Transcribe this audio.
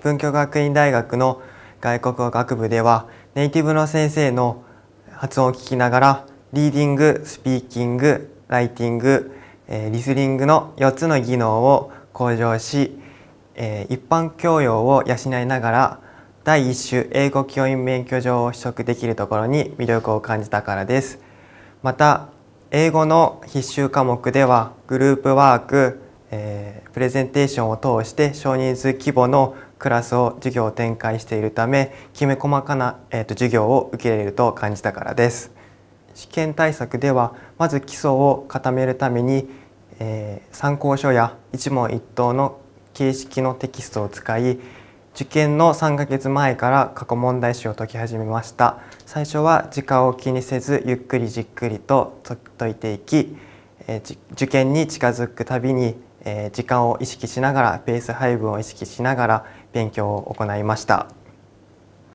文教学院大学の外国語学部ではネイティブの先生の発音を聞きながらリーディングスピーキングライティング、えリスリングの4つの技能を向上し、え一般教養を養いながら第1種英語教員免許状を取得できるところに魅力を感じたからです。また英語の必修科目ではグループワーク、えー、プレゼンテーションを通して少人数規模のクラスを授業を展開しているためきめ細かな、えー、と授業を受け入れると感じたからです試験対策ではまず基礎を固めるために、えー、参考書や一問一答の形式のテキストを使い受験の3ヶ月前から過去問題集を解き始めました最初は時間を気にせずゆっくりじっくりと解いていき、えー、受験に近づくたびにえ時間を意識しながらペース配分を意識しながら勉強を行いました。